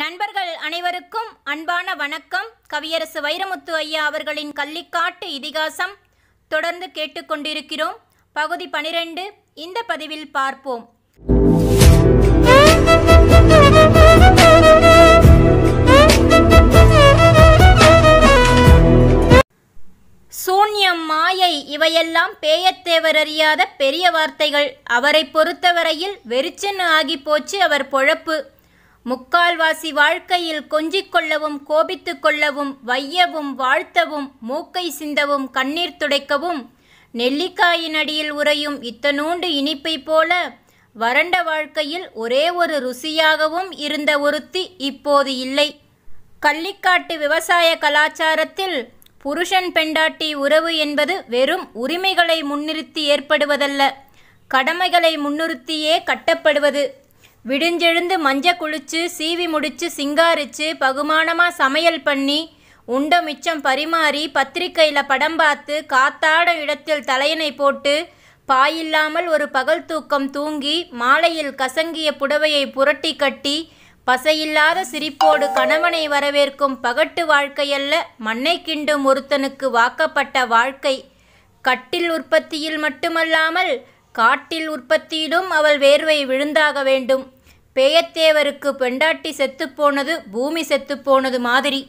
நண்பர்கள் அனைவருக்கும் அன்பான வணக்கம் கவியரசு வைரமுத்து ஐயா அவர்களின் கள்ளிக்காட்டு இதிகாசம் தொடர்ந்து கேட்டுக்கொண்டிருக்கிறோம் பகுதி பனிரெண்டு இந்த பதிவில் பார்ப்போம் சூன்யம் மாயை இவையெல்லாம் பேயத்தேவர் அறியாத பெரிய வார்த்தைகள் அவரை பொறுத்தவரையில் வெறிச்சென்னு ஆகி போச்சு அவர் பொழப்பு முக்கால்வாசி வாழ்க்கையில் கொஞ்சிக் கொள்ளவும் கோபித்து கொள்ளவும் வையவும் வாழ்த்தவும் மூக்கை சிந்தவும் கண்ணீர் துடைக்கவும் நெல்லிக்காயின் அடியில் உறையும் இத்தனூண்டு இனிப்பை போல வறண்ட வாழ்க்கையில் ஒரே ஒரு ருசியாகவும் இருந்த ஒருத்தி இப்போது இல்லை கள்ளிக்காட்டு விவசாய கலாச்சாரத்தில் புருஷன் பெண்டாட்டி உறவு என்பது வெறும் உரிமைகளை முன்னிறுத்தி ஏற்படுவதல்ல கடமைகளை முன்னிறுத்தியே கட்டப்படுவது விடிஞ்செழுந்து மஞ்ச குளிச்சு சீவி முடிச்சு சிங்காரிச்சு பகுமானமாக சமையல் பண்ணி உண்ட மிச்சம் பரிமாறி பத்திரிக்கையில் படம் பார்த்து காத்தாட இடத்தில் தலையணை போட்டு பாயில்லாமல் ஒரு பகல் தூக்கம் தூங்கி மாலையில் கசங்கிய புடவையை புரட்டி கட்டி பசையில்லாத சிரிப்போடு கணவனை வரவேற்கும் பகட்டு வாழ்க்கையல்ல மண்ணை கிண்டும் ஒருத்தனுக்கு வாக்கப்பட்ட வாழ்க்கை கட்டில் உற்பத்தியில் மட்டுமல்லாமல் காட்டில் உற்பத்தியிலும் அவள் வேர்வை விழுந்தாக வேண்டும் பேயத்தேவருக்கு பெண்டாட்டி செத்துப்போனது பூமி செத்துப்போனது மாதிரி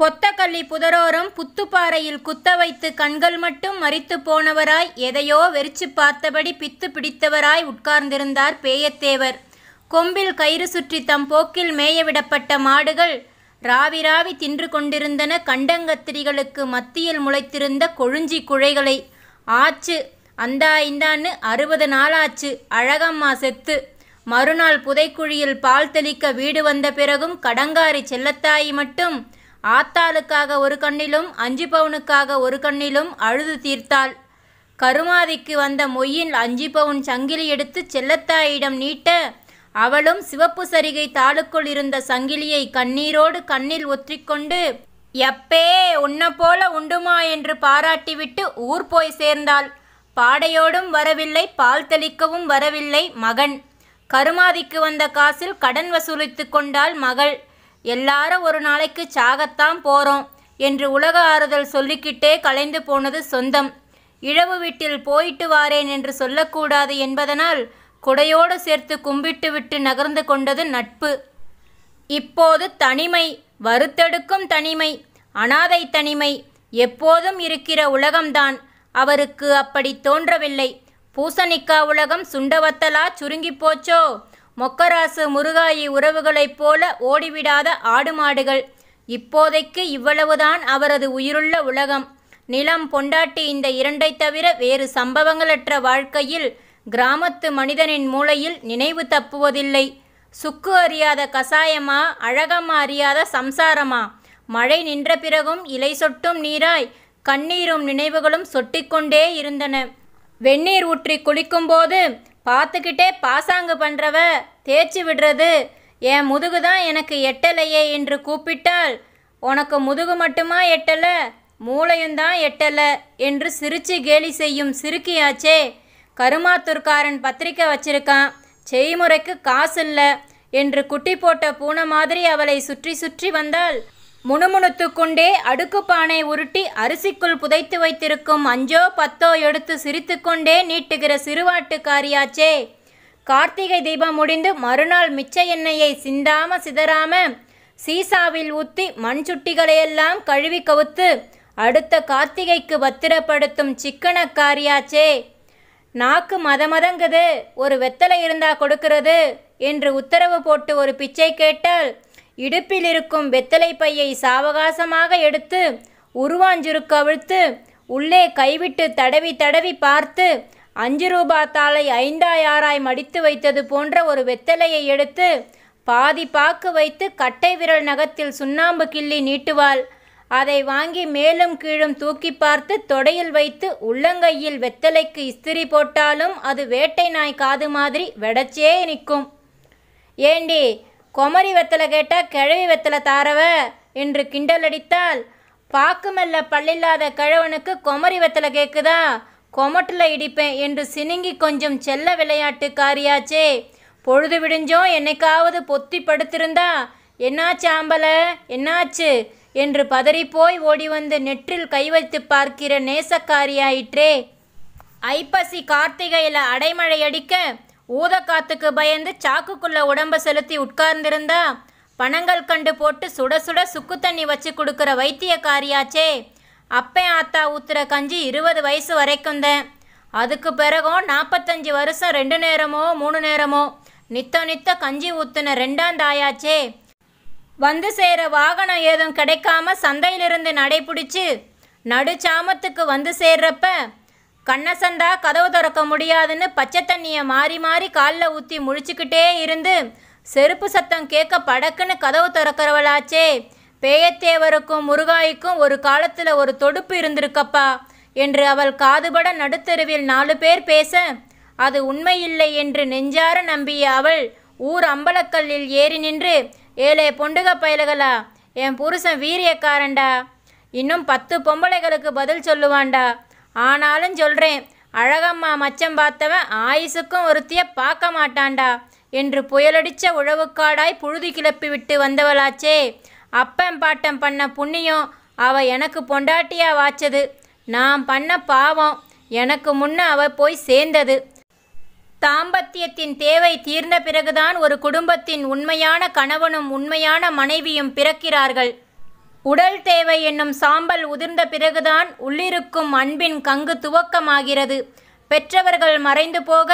பொத்தக்கள்ளி புதரோரம் புத்துப்பாறையில் குத்த வைத்து கண்கள் மட்டும் மறித்து போனவராய் எதையோ வெறிச்சு பார்த்தபடி பித்து பிடித்தவராய் உட்கார்ந்திருந்தார் பேயத்தேவர் கொம்பில் கயிறு சுற்றி தம் போக்கில் மேயவிடப்பட்ட மாடுகள் ராவி ராவி தின்று கொண்டிருந்தன கண்டங்கத்திரிகளுக்கு மத்தியில் முளைத்திருந்த கொழுஞ்சி குழைகளை ஆச்சு அந்தா இந்தான்னு அறுபது நாளாச்சு அழகம்மா செத்து மறுநாள் புதைக்குழியில் பால் தெளிக்க வீடு வந்த பிறகும் கடங்காரி செல்லத்தாயி மட்டும் ஆத்தாளுக்காக ஒரு கண்ணிலும் அஞ்சு பவுனுக்காக ஒரு கண்ணிலும் அழுது தீர்த்தாள் கருமாதிக்கு வந்த மொய்யின் அஞ்சு பவுன் சங்கிலி எடுத்து செல்லத்தாயிடம் நீட்ட அவளும் சிவப்பு சரிகை தாளுக்குள் இருந்த சங்கிலியை கண்ணீரோடு கண்ணில் ஒற்றிக்கொண்டு எப்பே உன்ன போல உண்டுமா என்று பாராட்டிவிட்டு ஊர் போய் சேர்ந்தாள் பாடையோடும் வரவில்லை பால் தெளிக்கவும் வரவில்லை மகன் கருமாதிக்கு வந்த காசில் கடன் வசூலித்து கொண்டாள் மகள் எல்லாரும் ஒரு நாளைக்கு சாகத்தான் போகிறோம் என்று உலக ஆறுதல் சொல்லிக்கிட்டே கலைந்து போனது சொந்தம் இழவு வீட்டில் போயிட்டு வாரேன் என்று சொல்லக்கூடாது என்பதனால் குடையோடு சேர்த்து கும்பிட்டு விட்டு நகர்ந்து கொண்டது நட்பு இப்போது தனிமை வருத்தெடுக்கும் தனிமை அனாதை தனிமை எப்போதும் இருக்கிற உலகம்தான் அவருக்கு அப்படி தோன்றவில்லை பூசணிக்கா உலகம் சுண்டவத்தலா சுருங்கி போச்சோ மொக்கராசு முருகாயி உறவுகளைப் போல ஓடிவிடாத ஆடு மாடுகள் இப்போதைக்கு இவ்வளவுதான் அவரது உயிருள்ள உலகம் நிலம் பொண்டாட்டி இந்த இரண்டை தவிர வேறு சம்பவங்களற்ற வாழ்க்கையில் கிராமத்து மனிதனின் மூளையில் நினைவு தப்புவதில்லை சுக்கு அறியாத கசாயமா அழகம் அறியாத சம்சாரமா மழை நின்ற பிறகும் இலை சொட்டும் நீராய் கண்ணீரும் நினைவுகளும் சொட்டிக்கொண்டே இருந்தன வெந்நீர் ஊற்றி குளிக்கும்போது பார்த்துக்கிட்டே பாசாங்கு பண்ணுறவ தேய்ச்சி விடுறது என் முதுகு தான் எனக்கு எட்டலையே என்று கூப்பிட்டால் உனக்கு முதுகு மட்டுமா எட்டலை மூளையும் தான் எட்டலை என்று சிரிச்சு கேலி செய்யும் சிறுக்கியாச்சே கருமாத்தூர்காரன் பத்திரிக்கை வச்சிருக்கான் செய்முறைக்கு காசு இல்லை என்று குட்டி போட்ட பூனை மாதிரி அவளை சுற்றி சுற்றி வந்தாள் முணுமுணுத்துக்கொண்டே அடுக்குப்பானை உருட்டி அரிசிக்குள் புதைத்து வைத்திருக்கும் அஞ்சோ பத்தோ எடுத்து சிரித்துக்கொண்டே நீட்டுகிற சிறுவாட்டுக்காரியாச்சே கார்த்திகை தீபம் முடிந்து மறுநாள் மிச்ச எண்ணெயை சிந்தாம சிதறாம சீசாவில் ஊற்றி மண் சுட்டிகளையெல்லாம் கழுவி கவுத்து அடுத்த கார்த்திகைக்கு பத்திரப்படுத்தும் சிக்கனக்காரியாச்சே நாக்கு மதமதங்குது ஒரு வெத்தலை இருந்தா கொடுக்கிறது என்று உத்தரவு போட்டு ஒரு பிச்சை கேட்டால் இடுப்பிலிருக்கும் வெத்தலை பையை சாவகாசமாக எடுத்து உருவாஞ்சுருக்கவிழ்த்து உள்ளே கைவிட்டு தடவி தடவி பார்த்து அஞ்சு ரூபா தாளை ஐந்தாயாராய் மடித்து வைத்தது போன்ற ஒரு வெத்தலையை எடுத்து பாதி பாக்கு வைத்து கட்டை விரல் நகத்தில் சுண்ணாம்பு கிள்ளி நீட்டுவாள் அதை வாங்கி மேலும் கீழும் தூக்கி பார்த்து தொடையில் வைத்து உள்ளங்கையில் வெத்தலைக்கு இஸ்திரி போட்டாலும் அது வேட்டை நாய் காது மாதிரி வெடச்சே நிற்கும் ஏண்டி கொமரி வெத்தலை கேட்டால் கிழவி வெத்தலை தாரவ என்று கிண்டல் அடித்தால் பாக்கு மெல்ல பல்லில்லாத கிழவனுக்கு கொமரி வெத்தலை கேட்குதா கொமட்டில் இடிப்பேன் என்று சினுங்கி கொஞ்சம் செல்ல விளையாட்டு காரியாச்சே பொழுது விடிஞ்சோம் என்னைக்காவது பொத்தி படுத்திருந்தா என்னாச்சு ஆம்பல என்னாச்சு என்று பதறிப்போய் ஓடி வந்து நெற்றில் கை வைத்து பார்க்கிற நேசக்காரியாயிற்றே ஐப்பசி கார்த்திகையில் அடைமழை அடிக்க ஊதக்காத்துக்கு பயந்து சாக்குக்குள்ள உடம்ப செலுத்தி உட்கார்ந்திருந்தா பணங்கள் கண்டு போட்டு சுட சுட சுக்கு தண்ணி வச்சு கொடுக்குற வைத்தியக்காரியாச்சே அப்பே ஆத்தா ஊத்துற கஞ்சி இருபது வயசு வரைக்கும் தான் அதுக்கு பிறகும் நாற்பத்தஞ்சு வருஷம் ரெண்டு நேரமோ மூணு நேரமோ நித்த நித்த கஞ்சி ஊத்துன ரெண்டாம் தாயாச்சே வந்து சேர வாகனம் ஏதும் கிடைக்காம சந்தையிலிருந்து நடைபிடிச்சு நடு சாமத்துக்கு வந்து சேர்றப்ப கண்ணசந்தா கதவு திறக்க முடியாதுன்னு பச்சை தண்ணியை மாறி மாறி காலில் ஊற்றி முழிச்சுக்கிட்டே இருந்து செருப்பு சத்தம் கேட்க படக்குன்னு கதவு திறக்கிறவளாச்சே பேயத்தேவருக்கும் முருகாய்க்கும் ஒரு காலத்தில் ஒரு தொடுப்பு இருந்திருக்கப்பா என்று அவள் காதுபட நடுத்தெருவில் நாலு பேர் பேச அது உண்மையில்லை என்று நெஞ்சார நம்பிய அவள் ஊர் அம்பலக்கல்லில் ஏறி நின்று ஏழே பொண்டுக பயலுகளா என் புருஷன் வீரியக்காரண்டா இன்னும் பத்து பொம்பளைகளுக்கு பதில் சொல்லுவாண்டா ஆனாலும் சொல்கிறேன் அழகம்மா மச்சம் பார்த்தவன் ஆயுசுக்கும் ஒருத்தியை பார்க்க மாட்டான்டா என்று புயலடிச்ச உழவுக்காடாய் புழுதி கிளப்பி விட்டு வந்தவளாச்சே அப்பம் பாட்டம் பண்ண புண்ணியம் அவ எனக்கு பொண்டாட்டியா வாச்சது நான் பண்ண பாவம் எனக்கு முன்ன அவ போய் சேர்ந்தது தாம்பத்தியத்தின் தேவை தீர்ந்த பிறகுதான் ஒரு குடும்பத்தின் உண்மையான கணவனும் உண்மையான மனைவியும் பிறக்கிறார்கள் உடல் தேவை என்னும் சாம்பல் உதிர்ந்த பிறகுதான் உள்ளிருக்கும் அன்பின் கங்கு துவக்கமாகிறது பெற்றவர்கள் மறைந்து போக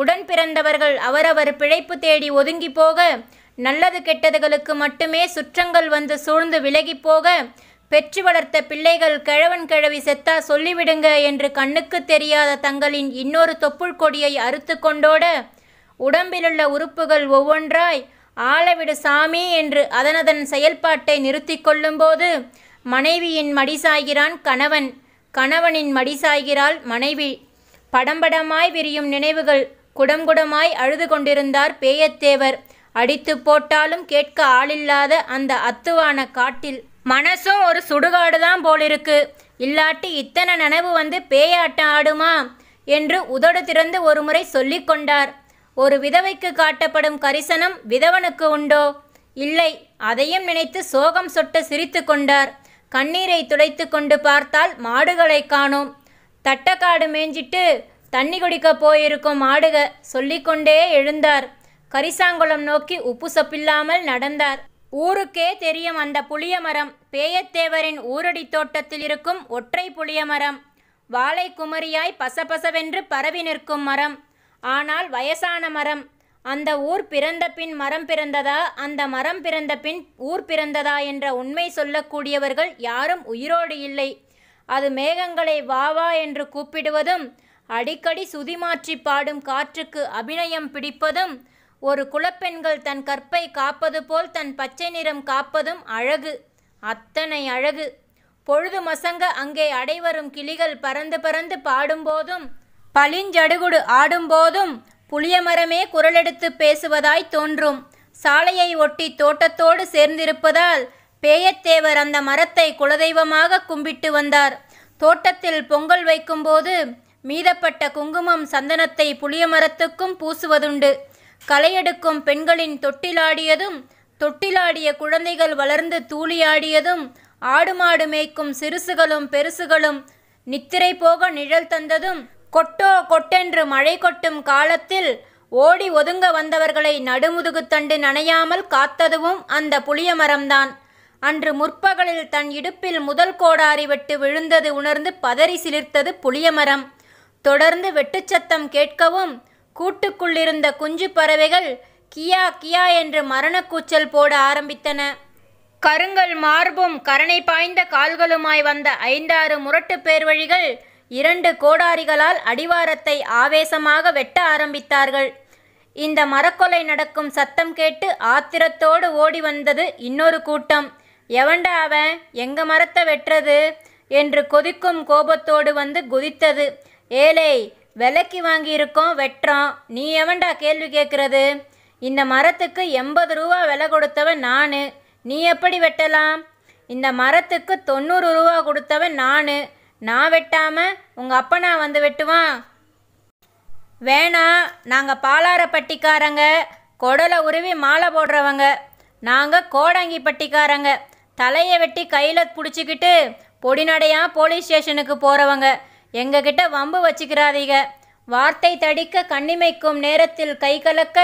உடன் பிறந்தவர்கள் அவரவர் பிழைப்பு தேடி ஒதுங்கி போக நல்லது கெட்டதுகளுக்கு மட்டுமே சுற்றங்கள் வந்து சூழ்ந்து விலகி போக பெற்று வளர்த்த பிள்ளைகள் கிழவன் கிழவி செத்தா சொல்லிவிடுங்க என்று கண்ணுக்கு தெரியாத தங்களின் இன்னொரு தொப்புள் கொடியை அறுத்து கொண்டோட உடம்பிலுள்ள உறுப்புகள் ஒவ்வொன்றாய் ஆளவிடு சாமி என்று அதனதன் செயல்பாட்டை நிறுத்தி கொள்ளும்போது மனைவியின் மடிசாய்கிறான் கணவன் கணவனின் மடிசாய்கிறாள் மனைவி படம்படமாய் விரியும் நினைவுகள் குடம்குடமாய் அழுது கொண்டிருந்தார் பேயத்தேவர் அடித்து போட்டாலும் கேட்க ஆளில்லாத அந்த அத்துவான காட்டில் மனசும் ஒரு சுடுகாடு தான் போலிருக்கு இல்லாட்டி இத்தனை நனவு வந்து பேயாட்டம் ஆடுமா என்று உதடு திறந்து ஒரு முறை கொண்டார் ஒரு விதவைக்கு காட்டப்படும் கரிசனம் விதவனுக்கு உண்டோ இல்லை அதையும் நினைத்து சோகம் சொட்ட சிரித்து கொண்டார் கண்ணீரை துடைத்து கொண்டு பார்த்தால் மாடுகளை காணோம் தட்டக்காடு மேஞ்சிட்டு தண்ணி குடிக்க போயிருக்கும் மாடுக சொல்லிக்கொண்டே எழுந்தார் கரிசாங்குளம் நோக்கி உப்பு சொப்பில்லாமல் நடந்தார் ஊருக்கே தெரியும் அந்த புளிய மரம் பேயத்தேவரின் ஊரடி தோட்டத்தில் இருக்கும் ஒற்றை புளிய மரம் வாழை குமரியாய் பசபசவென்று பரவி நிற்கும் மரம் ஆனால் வயசான மரம் அந்த ஊர் பிறந்த பின் மரம் பிறந்ததா அந்த மரம் பிறந்த பின் ஊர் பிறந்ததா என்ற உண்மை சொல்லக்கூடியவர்கள் யாரும் உயிரோடு இல்லை அது மேகங்களை வா வா என்று கூப்பிடுவதும் அடிக்கடி சுதி மாற்றி பாடும் காற்றுக்கு அபிநயம் பிடிப்பதும் ஒரு குலப்பெண்கள் தன் கற்பை காப்பது போல் தன் பச்சை நிறம் காப்பதும் அழகு அத்தனை அழகு பொழுது மசங்க அங்கே அடைவரும் கிளிகள் பறந்து பறந்து பாடும்போதும் பளிஞ்சடுகுடு ஆடும்போதும் புளியமரமே குரலெடுத்து பேசுவதாய் தோன்றும் சாலையை ஒட்டி தோட்டத்தோடு சேர்ந்திருப்பதால் பேயத்தேவர் அந்த மரத்தை குலதெய்வமாக கும்பிட்டு வந்தார் தோட்டத்தில் பொங்கல் வைக்கும்போது மீதப்பட்ட குங்குமம் சந்தனத்தை புளியமரத்துக்கும் பூசுவதுண்டு களையெடுக்கும் பெண்களின் தொட்டிலாடியதும் தொட்டிலாடிய குழந்தைகள் வளர்ந்து தூளியாடியதும் ஆடு மாடு மேய்க்கும் சிறுசுகளும் பெருசுகளும் நித்திரை போக நிழல் தந்ததும் கொட்டோ கொட்டென்று மழை கொட்டும் காலத்தில் ஓடி ஒதுங்க வந்தவர்களை நடுமுதுகுத்தண்டு நனையாமல் காத்ததுவும் அந்த புளிய மரம்தான் அன்று முற்பகலில் தன் இடுப்பில் முதல் கோடாரி வெட்டு விழுந்தது உணர்ந்து பதறி சிலிர்த்தது புளியமரம் தொடர்ந்து வெட்டுச்சத்தம் கேட்கவும் கூட்டுக்குள்ளிருந்த குஞ்சு பறவைகள் கியா கியா என்று மரணக்கூச்சல் போட ஆரம்பித்தன கருங்கல் மார்பும் கரணை பாய்ந்த கால்களுமாய் வந்த ஐந்தாறு முரட்டு பேர்வழிகள் இரண்டு கோடாரிகளால் அடிவாரத்தை ஆவேசமாக வெட்ட ஆரம்பித்தார்கள் இந்த மரக்கொலை நடக்கும் சத்தம் கேட்டு ஆத்திரத்தோடு ஓடி வந்தது இன்னொரு கூட்டம் எவன்டா அவன் எங்க மரத்தை வெட்டுறது என்று கொதிக்கும் கோபத்தோடு வந்து குதித்தது ஏலே விலைக்கு வாங்கியிருக்கோம் வெட்டுறோம் நீ எவன்டா கேள்வி கேட்குறது இந்த மரத்துக்கு எண்பது ரூபா விலை கொடுத்தவன் நான் நீ எப்படி வெட்டலாம் இந்த மரத்துக்கு தொண்ணூறு ரூபா கொடுத்தவன் நான் நான் வெட்டாமல் உங்கள் அப்பனா வந்து வெட்டுவான் வேணாம் நாங்கள் பாலாரப்பட்டிக்காரங்க கொடலை உருவி மாலை போடுறவங்க நாங்கள் கோடங்கி பட்டிக்காரங்க தலையை வெட்டி கையில் பிடிச்சிக்கிட்டு பொடிநடையாக போலீஸ் ஸ்டேஷனுக்கு போகிறவங்க எங்ககிட்ட வம்பு வச்சுக்கிறாதீங்க வார்த்தை தடிக்க கண்ணிமைக்கும் நேரத்தில் கை கலக்க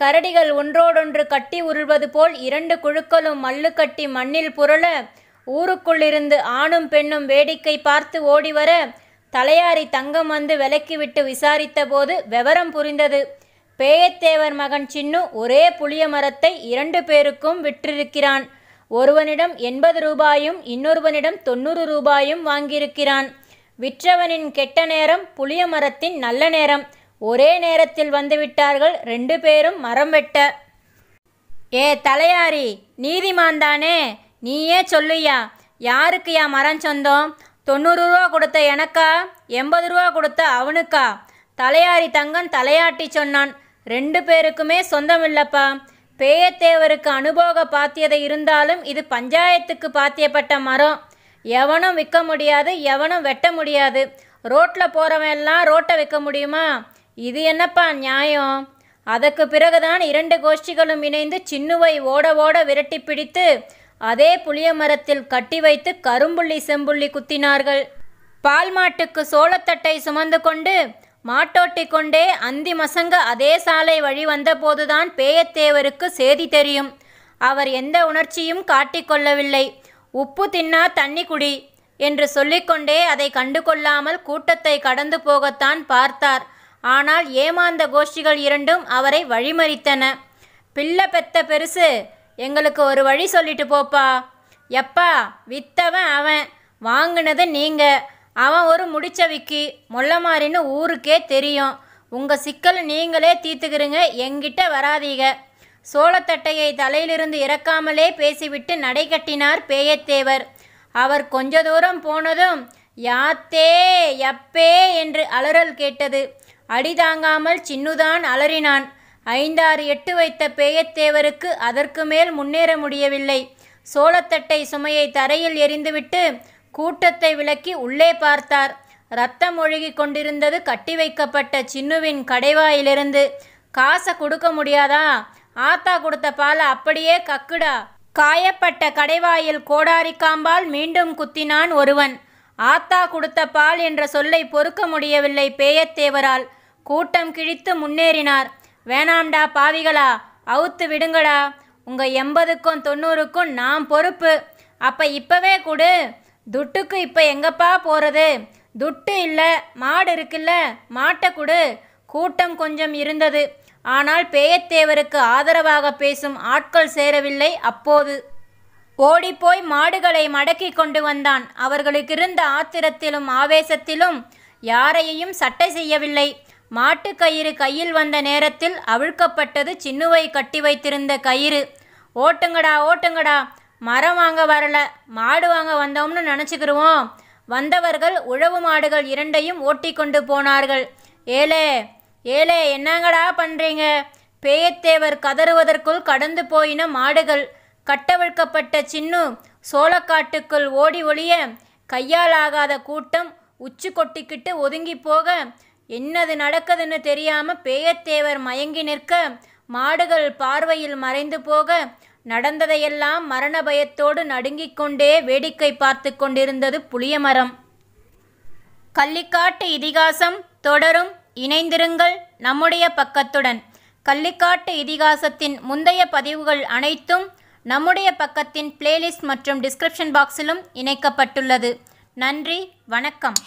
கரடிகள் ஒன்றோடொன்று கட்டி உருள்வது போல் இரண்டு குழுக்களும் மல்லு கட்டி மண்ணில் புரள ஊருக்குள்ளிருந்து ஆணும் பெண்ணும் வேடிக்கை பார்த்து ஓடிவர தலையாரி தங்கம் வந்து விலக்கிவிட்டு விசாரித்த போது விவரம் புரிந்தது பேயத்தேவர் மகன் சின்னு ஒரே புளிய மரத்தை இரண்டு பேருக்கும் விற்றிருக்கிறான் ஒருவனிடம் எண்பது ரூபாயும் இன்னொருவனிடம் தொண்ணூறு ரூபாயும் வாங்கியிருக்கிறான் விற்றவனின் கெட்ட நேரம் புளிய மரத்தின் நல்ல நேரம் ஒரே நேரத்தில் வந்துவிட்டார்கள் ரெண்டு பேரும் மரம் வெட்ட ஏ தலையாரி நீதிமான் தானே நீயே சொல்லுயா யாருக்குயா மரம் சொந்தம் தொண்ணூறு ரூபா கொடுத்த எனக்கா எண்பது ரூபா கொடுத்த அவனுக்கா தலையாரி தங்கன் தலையாட்டி சொன்னான் ரெண்டு பேருக்குமே சொந்தம் இல்லப்பா பேயத்தேவருக்கு அனுபோக பாத்தியதை இருந்தாலும் இது பஞ்சாயத்துக்கு பாத்தியப்பட்ட மரம் எவனும் விற்க முடியாது எவனும் வெட்ட முடியாது ரோட்டில் போகிறவன் எல்லாம் ரோட்டை விற்க முடியுமா இது என்னப்பா நியாயம் அதற்கு பிறகுதான் இரண்டு கோஷ்டிகளும் இணைந்து சின்னுவை ஓட ஓட விரட்டி பிடித்து அதே புளிய மரத்தில் கட்டி வைத்து கரும்புள்ளி செம்புள்ளி குத்தினார்கள் பால் மாட்டுக்கு சோளத்தட்டை சுமந்து கொண்டு மாட்டோட்டி கொண்டே அந்தி மசங்க அதே சாலை வழி வந்தபோதுதான் பேயத்தேவருக்கு செய்தி தெரியும் அவர் எந்த உணர்ச்சியும் காட்டிக்கொள்ளவில்லை உப்பு தின்னா தண்ணி குடி என்று சொல்லிக்கொண்டே அதை கண்டுகொள்ளாமல் கூட்டத்தை கடந்து போகத்தான் பார்த்தார் ஆனால் ஏமாந்த கோஷ்டிகள் இரண்டும் அவரை வழிமறித்தன பிள்ளை பெத்த பெருசு எங்களுக்கு ஒரு வழி சொல்லிட்டு போப்பா எப்பா வித்தவன் அவன் வாங்கினது நீங்கள் அவன் ஒரு முடிச்ச முடிச்சவிக்கு மொல்லமாரின்னு ஊருக்கே தெரியும் உங்கள் சிக்கல் நீங்களே தீர்த்துக்கிறீங்க எங்கிட்ட வராதீக சோளத்தட்டையை தலையிலிருந்து இறக்காமலே பேசிவிட்டு நடை கட்டினார் பேயத்தேவர் அவர் கொஞ்ச தூரம் போனதும் யாத்தே எப்பே என்று அலறல் கேட்டது அடிதாங்காமல் சின்னுதான் அலறினான் ஐந்தாறு எட்டு வைத்த பேயத்தேவருக்கு அதற்கு மேல் முன்னேற முடியவில்லை சோளத்தட்டை சுமையை தரையில் எரிந்துவிட்டு கூட்டத்தை விலக்கி உள்ளே பார்த்தார் ரத்தம் ஒழுகி கொண்டிருந்தது கட்டி வைக்கப்பட்ட சின்னுவின் கடைவாயிலிருந்து காசை கொடுக்க முடியாதா ஆத்தா கொடுத்த பாலை அப்படியே கக்குடா காயப்பட்ட கடைவாயில் கோடாரி காம்பால் மீண்டும் குத்தினான் ஒருவன் ஆத்தா கொடுத்த பால் என்ற சொல்லை பொறுக்க முடியவில்லை பேயத்தேவரால் கூட்டம் கிழித்து முன்னேறினார் வேணாம்டா பாவிகளா அவுத்து விடுங்கடா உங்கள் எண்பதுக்கும் தொண்ணூறுக்கும் நான் பொறுப்பு அப்போ இப்போவே கொடு துட்டுக்கு இப்போ எங்கப்பா போகிறது துட்டு இல்லை மாடு இருக்குல்ல மாட்டை கொடு கூட்டம் கொஞ்சம் இருந்தது ஆனால் பேயத்தேவருக்கு ஆதரவாக பேசும் ஆட்கள் சேரவில்லை அப்போது ஓடிப்போய் மாடுகளை மடக்கி கொண்டு வந்தான் அவர்களுக்கிருந்த ஆத்திரத்திலும் ஆவேசத்திலும் யாரையும் சட்டை செய்யவில்லை மாட்டுக்கயிறு கையில் வந்த நேரத்தில் அவிழ்க்கப்பட்டது சின்னுவை கட்டி வைத்திருந்த கயிறு ஓட்டுங்கடா ஓட்டுங்கடா மரம் வாங்க வரல மாடு வாங்க வந்தோம்னு நினச்சிக்கிருவோம் வந்தவர்கள் உழவு மாடுகள் இரண்டையும் ஓட்டி கொண்டு போனார்கள் ஏலே ஏலே என்னங்கடா பண்ணுறீங்க பேயத்தேவர் கதறுவதற்குள் கடந்து போயின மாடுகள் கட்டவிழ்க்கப்பட்ட சின்னு சோளக்காட்டுக்குள் ஓடி ஒளிய கையாலாகாத கூட்டம் உச்சு கொட்டிக்கிட்டு ஒதுங்கி போக என்னது நடக்குதுன்னு தெரியாம பேயத்தேவர் மயங்கி நிற்க மாடுகள் பார்வையில் மறைந்து போக நடந்ததையெல்லாம் மரண பயத்தோடு நடுங்கிக் கொண்டே வேடிக்கை பார்த்து கொண்டிருந்தது புளியமரம் கள்ளிக்காட்டு இதிகாசம் தொடரும் இணைந்திருங்கள் நம்முடைய பக்கத்துடன் கள்ளிக்காட்டு இதிகாசத்தின் முந்தைய பதிவுகள் அனைத்தும் நம்முடைய பக்கத்தின் பிளேலிஸ்ட் மற்றும் டிஸ்கிரிப்ஷன் பாக்ஸிலும் இணைக்கப்பட்டுள்ளது நன்றி வணக்கம்